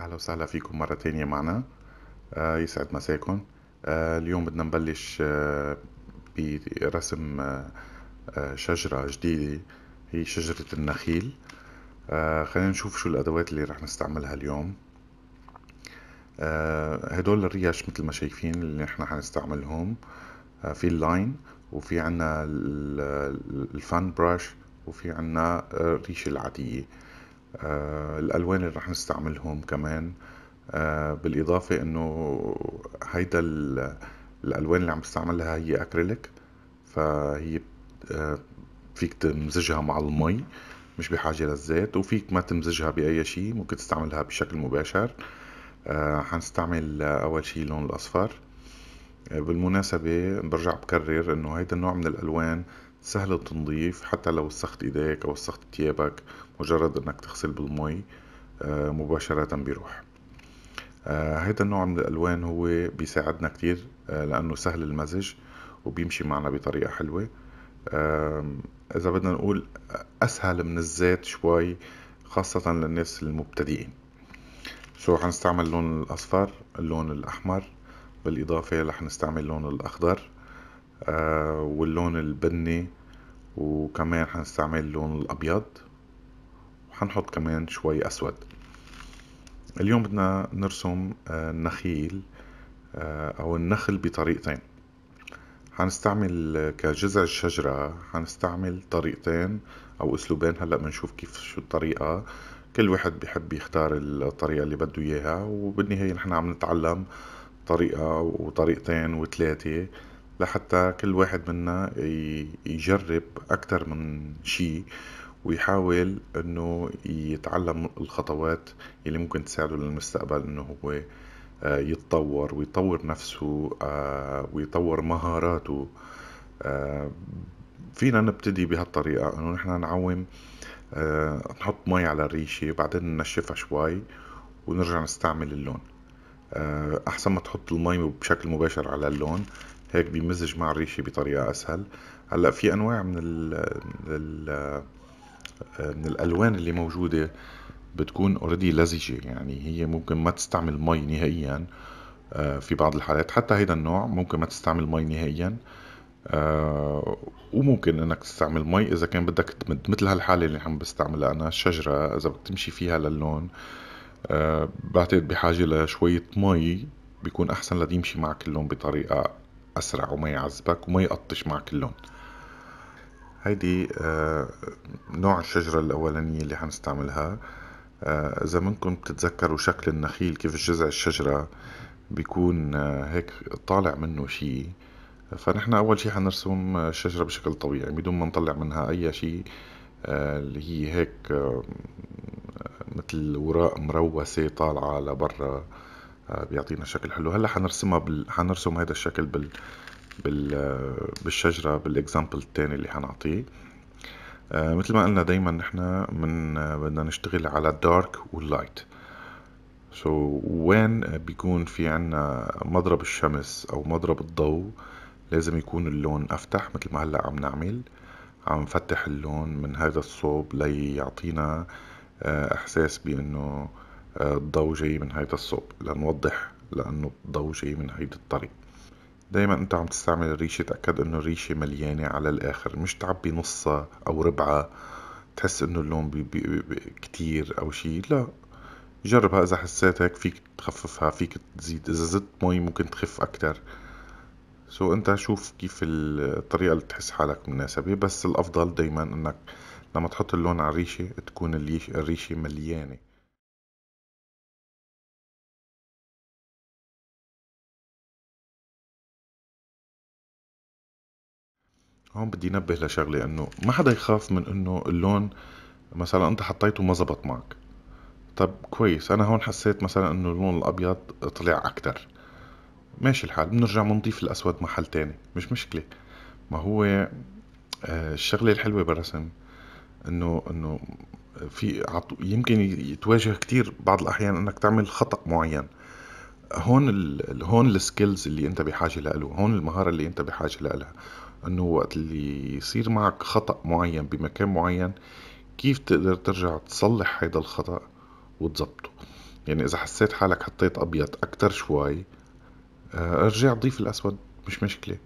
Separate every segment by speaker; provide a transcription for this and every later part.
Speaker 1: اهلا وسهلا فيكم مرة تانية معنا
Speaker 2: آه يسعد مساكم آه اليوم بدنا نبلش آه برسم آه، آه، شجرة جديدة هي شجرة النخيل آه، خلينا نشوف شو الادوات اللي رح نستعملها اليوم هدول الريش مثل ما شايفين اللي احنا حنستعملهم في اللاين وفي عنا الفان براش وفي عنا الريشة العادية آه، الالوان اللي رح نستعملهم كمان آه، بالاضافة انه هيدا الالوان اللي عم بستعملها هي اكريليك فهي آه، فيك تمزجها مع المي مش بحاجة للزيت وفيك ما تمزجها بأي شيء ممكن تستعملها بشكل مباشر حنستعمل أول شيء اللون الأصفر بالمناسبة برجع بكرر إنه هيدا النوع من الألوان سهل التنظيف حتى لو وسخت إيديك أو وسخت ثيابك مجرد انك تغسل بالمي آه، مباشرة بيروح آه، هذا النوع من الالوان هو بيساعدنا كتير آه، لانه سهل المزج وبيمشي معنا بطريقة حلوة اذا بدنا نقول اسهل من الزيت شوي خاصة للناس المبتدئين سو حنستعمل اللون الاصفر اللون الاحمر بالاضافة رح نستعمل اللون الاخضر واللون البني وكمان حنستعمل اللون الابيض حنحط كمان شوي أسود اليوم بدنا نرسم آه، النخيل آه، أو النخل بطريقتين حنستعمل آه، كجزع الشجرة حنستعمل طريقتين أو أسلوبين هلأ بنشوف كيف شو الطريقة كل واحد بيحب يختار الطريقة اللي بده إياها وبالنهاية نحن عم نتعلم طريقة وطريقتين وثلاثة لحتى كل واحد منا يجرب أكتر من شي ويحاول انه يتعلم الخطوات اللي ممكن تساعده للمستقبل انه هو آه، يتطور ويطور نفسه آه، ويطور مهاراته آه، فينا نبتدي بهالطريقة انه نحن نعوم نحط مي على الريشة بعدين ننشفها شوي ونرجع نستعمل اللون احسن ما تحط المي بشكل مباشر على اللون هيك بيمزج مع الريشة بطريقة اسهل هلا في انواع من ال, ال من الالوان اللي موجوده بتكون اوريدي لزجه يعني هي ممكن ما تستعمل مي نهائيا آه، في بعض الحالات حتى هيدا النوع ممكن ما تستعمل مي نهائيا آه، وممكن انك تستعمل مي اذا كان بدك تمد مثل هالحاله اللي عم بستعملها انا الشجره اذا بتمشي فيها للون آه، بعتقد بحاجه لشويه مي بيكون احسن ليمشي معك اللون بطريقه اسرع وما يعذبك وما يقطش معك اللون هيدي آه، نوع الشجرة الأولانية اللي حنستعملها آه، إذا منكم بتتذكروا شكل النخيل كيف جذع الشجرة بيكون آه، هيك طالع منه شي فنحن أول شي حنرسم الشجرة بشكل طبيعي بدون ما نطلع منها أي شي اللي هي هيك مثل وراء مروسة طالعة لبرا بيعطينا شكل حلو هلا حنرسمها بال... حنرسم هذا الشكل بال... بالشجرة بالاكزامبل الثاني اللي حنعطيه آه، مثل ما قلنا دايما نحنا من بدنا نشتغل على الدارك واللايت سو so, وين بيكون في عنا مضرب الشمس او مضرب الضوء لازم يكون اللون افتح مثل ما هلا عم نعمل عم نفتح اللون من هذا الصوب ليعطينا آه، احساس بانه آه، الضوء جاي من هذا الصوب لنوضح لانه الضوء جاي من هيدا الطريق دايما انت عم تستعمل الريشة تأكد انه الريشة مليانة على الاخر مش تعبي نصها او ربعها تحس انه اللون بي بي بي كتير او شي لا جربها اذا حسيت هيك فيك تخففها فيك تزيد اذا زدت مي ممكن تخف اكتر سو انت شوف كيف الطريقة اللي تحس حالك مناسبة بس الافضل دايما انك لما تحط اللون على الريشة تكون
Speaker 1: الريشة مليانة هون بدي نبه لشغلة انه ما حدا يخاف من انه اللون مثلا انت حطيته
Speaker 2: ما زبط معك طب كويس انا هون حسيت مثلا انه اللون الابيض طلع اكتر ماشي الحال بنرجع بنضيف الاسود محل تاني مش مشكلة ما هو آه، الشغلة الحلوة بالرسم انه انه في يمكن يتواجه كتير بعض الاحيان انك تعمل خطأ معين هون ال هون السكيلز اللي انت بحاجة لها هون المهارة اللي انت بحاجة لها انه وقت اللي يصير معك خطأ معين بمكان معين كيف تقدر ترجع تصلح هيدا الخطأ وتظبطه يعني اذا حسيت حالك حطيت ابيض اكتر شوي آه، ارجع ضيف الاسود مش مشكلة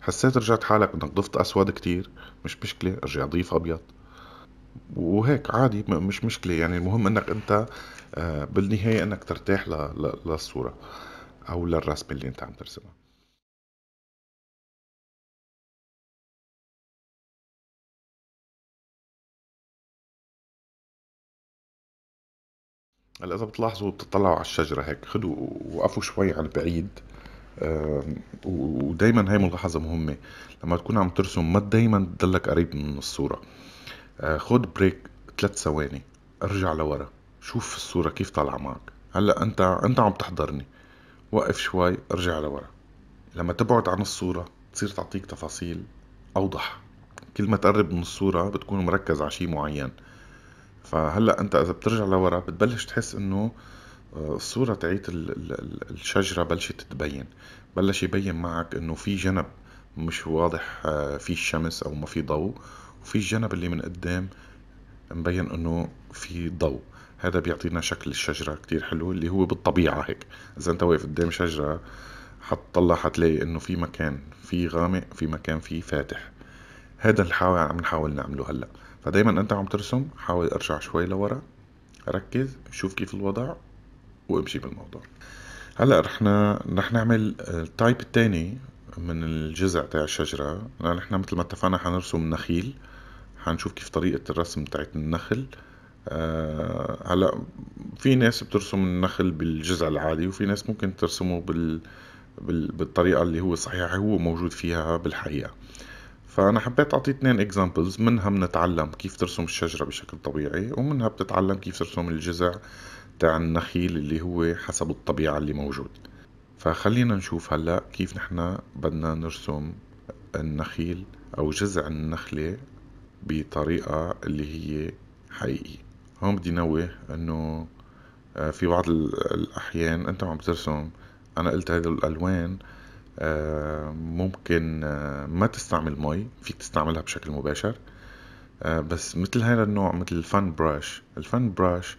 Speaker 2: حسيت رجعت حالك انك ضفت اسود كتير مش مشكلة ارجع ضيف ابيض وهيك عادي مش مشكلة يعني المهم انك انت آه، بالنهاية انك ترتاح للصورة
Speaker 1: او للرسم اللي انت عم ترسمها هلا اذا بتلاحظوا بتطلعوا على الشجره هيك خدوا وقفوا شوي
Speaker 2: عن بعيد ودايما هاي ملاحظه مهمه لما تكون عم ترسم ما دايما تضلك قريب من الصوره آه، خد بريك ثلاث ثواني ارجع لورا شوف الصوره كيف طالعه معك هلا انت انت عم تحضرني وقف شوي ارجع لورا لما تبعد عن الصوره تصير تعطيك تفاصيل اوضح كل ما تقرب من الصوره بتكون مركز على شيء معين فهلا انت اذا بترجع لورا بتبلش تحس انه آه، الصورة تعيت الشجرة بلشت تبين بلش يبين معك انه في جنب مش واضح آه، في الشمس او ما في ضوء وفي الجنب اللي من قدام مبين انه في ضوء هذا بيعطينا شكل الشجرة كتير حلو اللي هو بالطبيعة هيك اذا انت واقف قدام شجرة حتطلع حتلاقي انه في مكان في غامق في مكان في فاتح هذا اللي عم نحاول نعمله هلأ فدايما انت عم ترسم حاول ارجع شوي لورا ركز شوف كيف الوضع وامشي بالموضوع هلا رح رح نعمل التايب الثاني من الجزء تاع الشجرة نحن مثل ما اتفقنا حنرسم نخيل حنشوف كيف طريقة الرسم تاعت النخل أه هلا في ناس بترسم النخل بالجزء العادي وفي ناس ممكن ترسمه بال... بالطريقة اللي هو صحيح هو موجود فيها بالحقيقة فأنا حبيت أعطي اثنين اكزامبلز منها بنتعلم كيف ترسم الشجرة بشكل طبيعي ومنها بتتعلم كيف ترسم الجزع تاع النخيل اللي هو حسب الطبيعة اللي موجود فخلينا نشوف هلأ كيف نحن بدنا نرسم النخيل أو جزع النخلة بطريقة اللي هي حقيقية هون بدي نوه أنه آه، في بعض الأحيان أنت عم ترسم أنا قلت هذه الألوان آه، ممكن آه، ما تستعمل مي فيك تستعملها بشكل مباشر آه، بس مثل هذا النوع مثل الفن براش الفن براش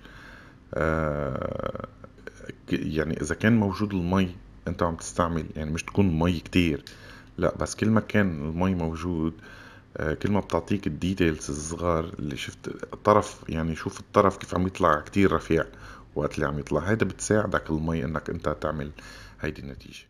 Speaker 2: يعني اذا كان موجود المي انت عم تستعمل يعني مش تكون مي كتير لا بس كل ما كان المي موجود كل ما بتعطيك الديتيلز الصغار اللي شفت الطرف يعني شوف الطرف
Speaker 1: كيف عم يطلع كتير رفيع وقت اللي عم يطلع هيدا بتساعدك المي انك انت تعمل هيدي النتيجه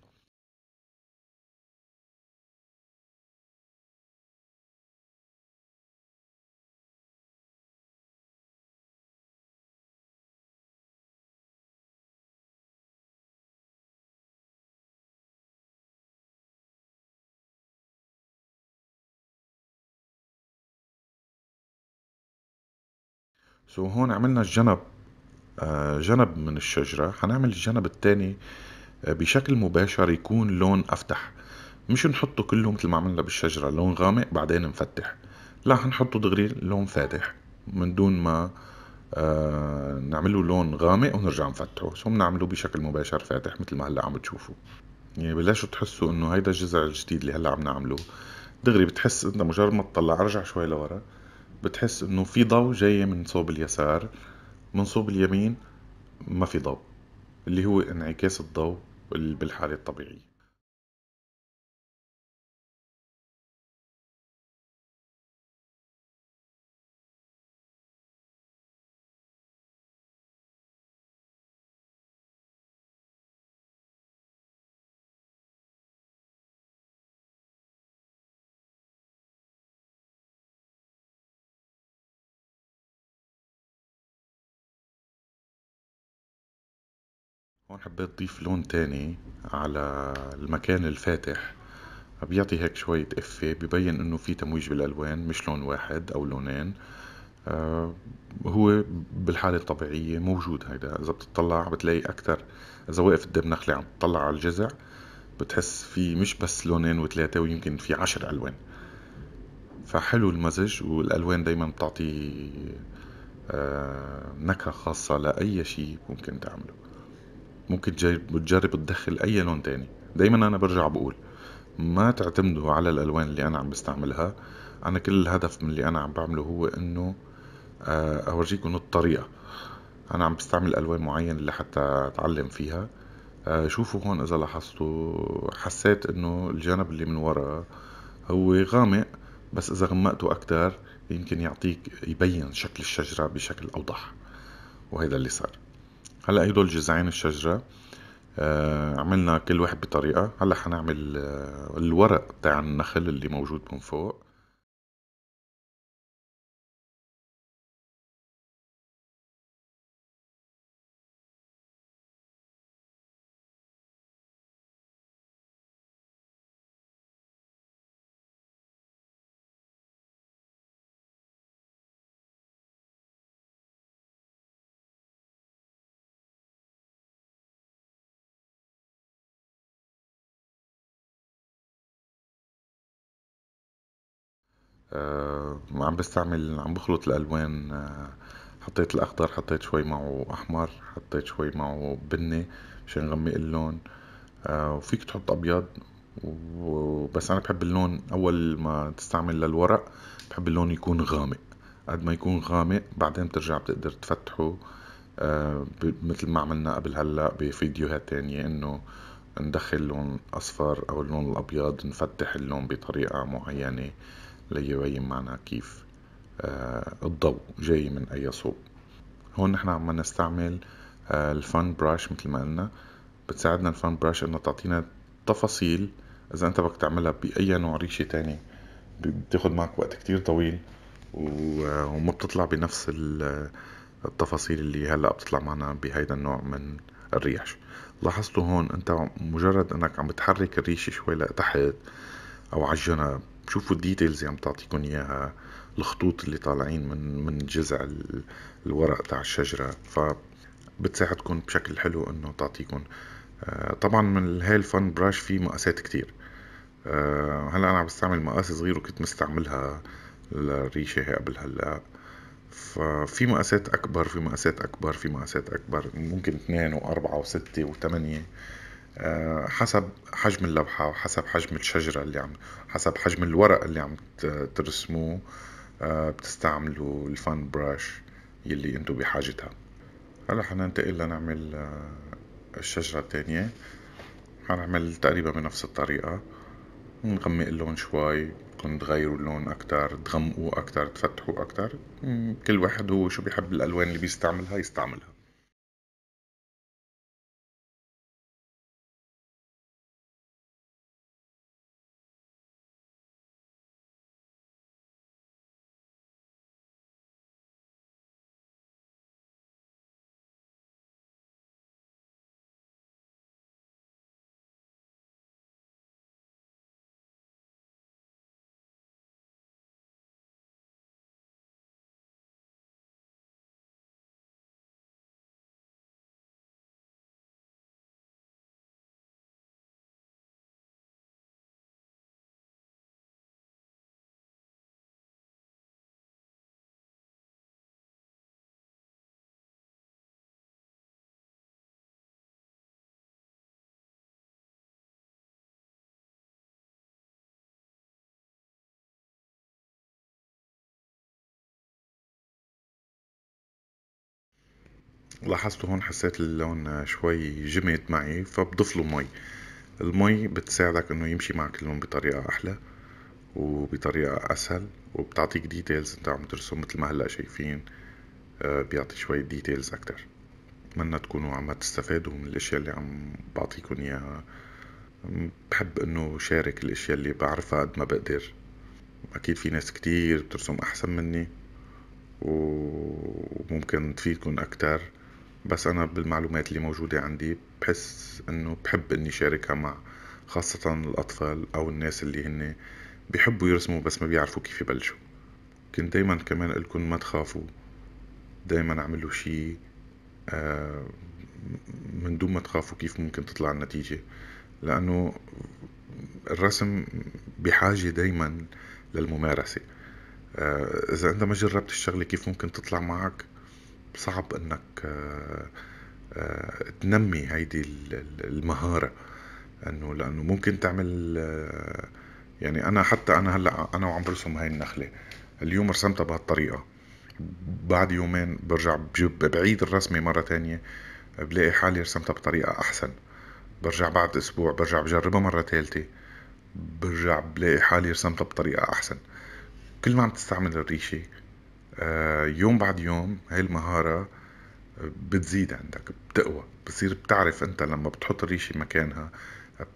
Speaker 1: سو هون عملنا الجنب آه، جنب من الشجرة حنعمل الجنب الثاني آه،
Speaker 2: بشكل مباشر يكون لون أفتح مش نحطه كله مثل ما عملنا بالشجرة لون غامق بعدين نفتح لا حنحطه دغري لون فاتح من دون ما آه، نعمله لون غامق ونرجع نفتحه سو بنعمله بشكل مباشر فاتح مثل ما هلا عم تشوفوا يعني بلشوا تحسوا انه هيدا الجزء الجديد اللي هلا عم نعمله دغري بتحس انت مجرد ما تطلع رجع شوي لورا بتحس انه في ضوء جاي من صوب اليسار
Speaker 1: من صوب اليمين ما في ضوء اللي هو انعكاس الضوء بالحالة الطبيعية هون حبيت ضيف لون تاني
Speaker 2: على المكان الفاتح بيعطي هيك شوية إفة ببين إنه في تمويج بالألوان مش لون واحد أو لونين آه، هو بالحالة الطبيعية موجود هيدا إذا بتطلع بتلاقي أكتر إذا وقف قدام نخلة عم تطلع على الجزع بتحس في مش بس لونين وثلاثة ويمكن في عشر ألوان فحلو المزج والألوان دايما بتعطي آه، نكهة خاصة لأي شيء ممكن تعمله ممكن تجرب تدخل اي لون تاني دايما انا برجع بقول ما تعتمدوا على الالوان اللي انا عم بستعملها انا كل الهدف من اللي انا عم بعمله هو انه آه، اورجيكم الطريقة انا عم بستعمل الوان معينة لحتى اتعلم فيها آه، شوفوا هون اذا لاحظتوا حسيت انه الجنب اللي من ورا هو غامق بس اذا غمقته اكتر يمكن يعطيك يبين شكل الشجرة بشكل اوضح وهذا اللي صار هلا هدول جزعين الشجرة آه عملنا
Speaker 1: كل واحد بطريقة هلا حنعمل آه، الورق تاع النخل اللي موجود من فوق آه، عم بستعمل عم بخلط الالوان آه، حطيت الاخضر
Speaker 2: حطيت شوي معه احمر حطيت شوي معه بني مشان نغمق اللون آه، وفيك تحط ابيض بس انا بحب اللون اول ما تستعمل للورق بحب اللون يكون غامق قد ما يكون غامق بعدين بترجع بتقدر تفتحه مثل ما عملنا قبل هلا بفيديوهات تانية انه ندخل لون اصفر او اللون الابيض نفتح اللون بطريقة معينة ليبين معنا كيف آه، الضوء جاي من أي صوب هون نحن عم نستعمل آه، الفان براش مثل ما قلنا بتساعدنا الفان براش انه تعطينا تفاصيل اذا انت بدك تعملها باي نوع ريشه تاني بتاخد معك وقت كتير طويل آه، وما بتطلع بنفس التفاصيل اللي هلا بتطلع معنا بهيدا النوع من الريش لاحظتوا هون انت مجرد انك عم بتحرك الريشه شوي لتحت او على الجنب شوفوا الديتيلز عم يعني تعطيكم اياها الخطوط اللي طالعين من من جزع الورق تاع الشجره فبتساعدكم بشكل حلو انه تعطيكم آه، طبعا من هاي الفن براش في مقاسات كتير آه، هلا انا عم بستعمل مقاس صغير وكنت مستعملها للريشه هي قبل هلا ففي مقاسات اكبر في مقاسات اكبر في مقاسات اكبر ممكن اثنين واربعة وستة وثمانية آه، حسب حجم اللوحة وحسب حجم الشجرة اللي عم حسب حجم الورق اللي عم ترسموه آه، بتستعملوا الفان براش يلي انتو بحاجتها هلا حننتقل لنعمل آه، الشجرة التانية حنعمل تقريبا بنفس الطريقة نغمق اللون شوي بدكم تغيروا
Speaker 1: اللون أكتر تغمقوه أكتر تفتحوه أكتر كل واحد هو شو بيحب الألوان اللي بيستعملها يستعملها لاحظتوا هون حسيت اللون شوي جمد معي فبضيف له مي
Speaker 2: المي بتساعدك انه يمشي معك اللون بطريقة احلى وبطريقة اسهل وبتعطيك ديتيلز انت عم ترسم مثل ما هلا شايفين آه، بيعطي شوي ديتيلز اكتر بتمنى تكونوا عم تستفادوا من الاشياء اللي عم بعطيكم اياها بحب انه شارك الاشياء اللي بعرفها قد ما بقدر اكيد في ناس كتير بترسم احسن مني وممكن تفيدكم اكتر بس أنا بالمعلومات اللي موجودة عندي بحس إنه بحب إني شاركها مع خاصة الأطفال أو الناس اللي هن بيحبوا يرسموا بس ما بيعرفوا كيف يبلشوا كنت دايما كمان لكم ما تخافوا دايما اعملوا شي آه، من دون ما تخافوا كيف ممكن تطلع النتيجة لأنه الرسم بحاجة دايما للممارسة آه، إذا أنت ما جربت الشغلة كيف ممكن تطلع معك صعب انك آه، آه، تنمي هيدي المهارة انه لانه ممكن تعمل آه، يعني انا حتى انا هلا انا وعم برسم هاي النخلة اليوم رسمتها بهالطريقة بعد يومين برجع بجيب بعيد الرسمة مرة تانية بلاقي حالي رسمتها بطريقة احسن برجع بعد اسبوع برجع بجربها مرة تالتة برجع بلاقي حالي رسمتها بطريقة احسن كل ما عم تستعمل الريشة آه، يوم بعد يوم هاي المهارة آه، بتزيد عندك بتقوى بتصير بتعرف انت لما بتحط الريشة مكانها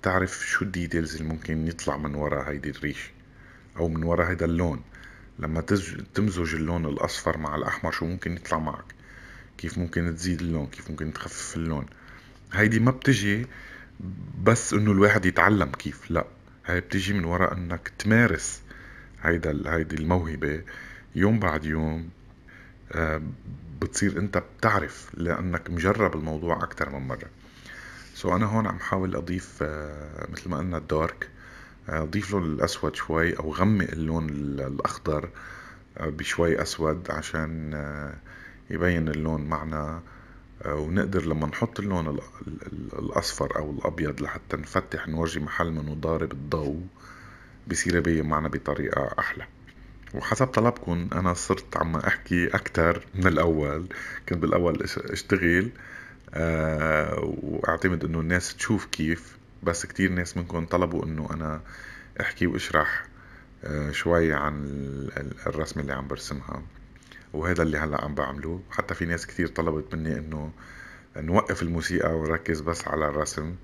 Speaker 2: بتعرف شو الديتيلز اللي ممكن يطلع من ورا هيدي الريشة او من ورا هيدا اللون لما تمزج اللون الاصفر مع الاحمر شو ممكن يطلع معك كيف ممكن تزيد اللون كيف ممكن تخفف اللون هيدي ما بتجي بس انه الواحد يتعلم كيف لا هاي بتجي من وراء انك تمارس هيدا هيدي الموهبه يوم بعد يوم آه، بتصير انت بتعرف لانك مجرب الموضوع اكثر من مره سو انا هون عم حاول اضيف آه، مثل ما قلنا الدارك آه، اضيف له الاسود شوي او غمق اللون الاخضر بشوي اسود عشان يبين اللون معنا ونقدر لما نحط اللون الاصفر او الابيض لحتى نفتح نورجي محل منه ضارب الضوء بصير يبين معنا بطريقه احلى وحسب طلبكم انا صرت عم احكي اكثر من الاول كنت بالاول اشتغل آه، واعتمد انه الناس تشوف كيف بس كتير ناس منكم طلبوا انه انا احكي واشرح آه، شوي عن الرسمة اللي عم برسمها وهذا اللي هلا عم بعمله حتى في ناس كتير طلبت مني انه نوقف الموسيقى ونركز بس على الرسم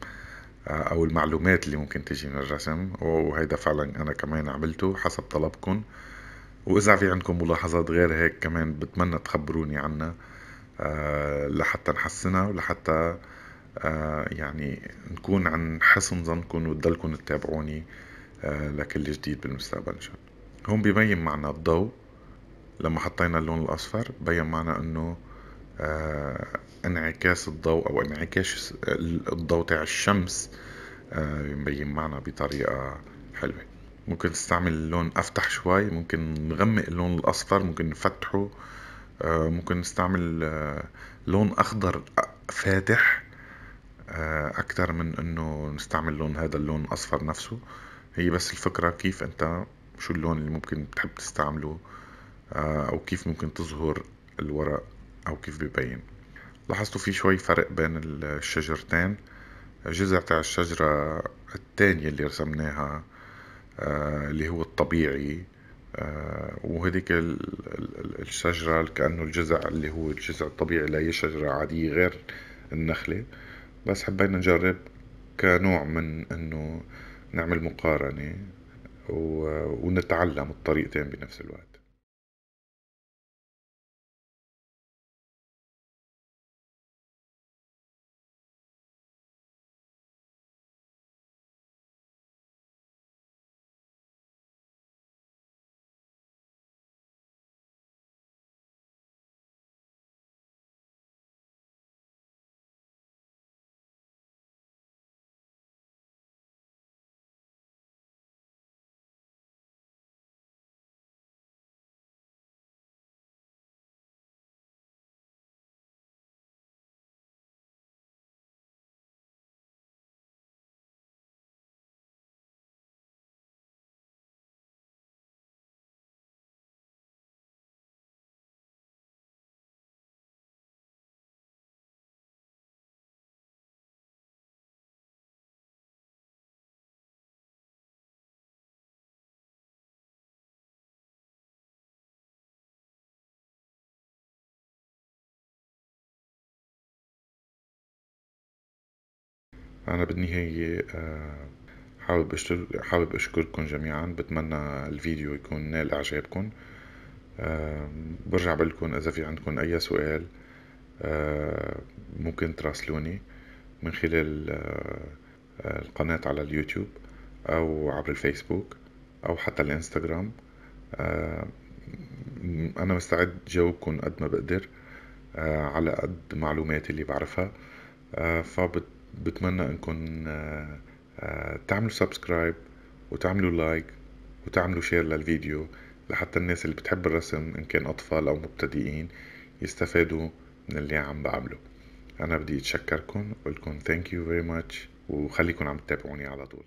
Speaker 2: آه، او المعلومات اللي ممكن تجي من الرسم وهيدا فعلا انا كمان عملته حسب طلبكم وإذا في عندكم ملاحظات غير هيك كمان بتمنى تخبروني عنها آه، لحتى نحسنها ولحتى آه، يعني نكون عن حسن ظنكم وتضلكم تتابعوني آه، لكل جديد بالمستقبل إن شاء الله هون ببين معنا الضوء لما حطينا اللون الأصفر بين معنا أنه انعكاس الضوء او انعكاس الضوء تاع الشمس مبين معنا بطريقه حلوه ممكن تستعمل لون افتح شوي ممكن نغمق اللون الاصفر ممكن نفتحه آه، ممكن نستعمل آه، لون اخضر فاتح آه، اكتر من انه نستعمل لون هذا اللون الاصفر نفسه هي بس الفكرة كيف انت شو اللون اللي ممكن بتحب تستعمله او كيف ممكن تظهر الورق او كيف بيبين لاحظتوا في شوي فرق بين الشجرتين الجذع تاع الشجرة التانية اللي رسمناها آه، اللي هو الطبيعي آه، وهذيك الشجرة كأنه الجزع اللي هو الجزع الطبيعي لأي شجرة عادية غير النخلة بس حبينا نجرب كنوع
Speaker 1: من انه نعمل مقارنة ونتعلم الطريقتين بنفس الوقت أنا بالنهاية آه، حابب حابب أشكركم جميعا بتمنى الفيديو يكون نال
Speaker 2: إعجابكم آه، برجع بقلكم إذا في عندكم أي سؤال آه، ممكن تراسلوني من خلال القناة على اليوتيوب أو عبر الفيسبوك أو حتى الإنستغرام أنا مستعد جاوبكم قد ما بقدر على قد معلوماتي اللي بعرفها فبت بتمنى انكم آه، آه، تعملوا سبسكرايب وتعملوا لايك وتعملوا شير للفيديو لحتى الناس اللي بتحب الرسم ان كان اطفال او مبتدئين يستفادوا من
Speaker 1: اللي عم بعمله انا بدي اتشكركم وقلكم ثانك يو فيري ماتش وخليكم عم تتابعوني على طول